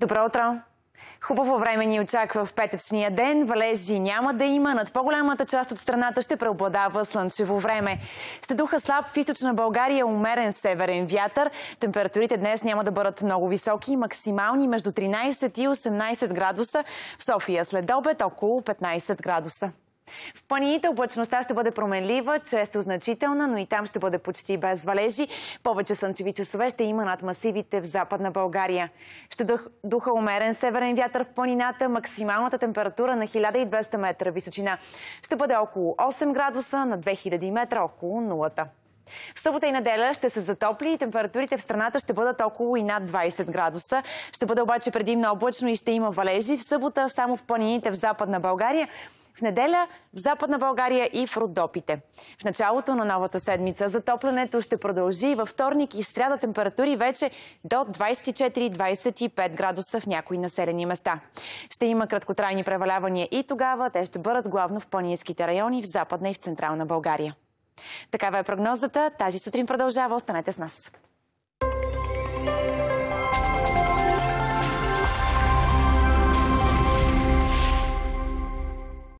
Добро утро! Хубаво време ни очаква в петъчния ден. Валежи няма да има. Над по-голямата част от страната ще преобладава слънчево време. Ще духа слаб в източна България умерен северен вятър. Температурите днес няма да бъдат много високи. Максимални между 13 и 18 градуса. В София след обед около 15 градуса. В планините облачността ще бъде променлива, често значителна, но и там ще бъде почти без валежи. Повече слънчеви часове ще има над масивите в Западна България. Ще духа умерен северен вятър в планината. Максималната температура на 1200 метра височина ще бъде около 8 градуса, на 2000 метра около нулата. В събота и неделя ще се затопли и температурите в страната ще бъдат около и над 20 градуса. Ще бъде обаче предимно облачно и ще има валежи. В събота само в планините в Западна България в неделя в Западна България и в Родопите. В началото на новата седмица затоплянето ще продължи и във вторник и сряда температури вече до 24-25 градуса в някои населени места. Ще има краткотрайни превалявания и тогава те ще бъдат главно в планинските райони в Западна и в Централна България. Такава е прогнозата. Тази сутрин продължава. Останете с нас.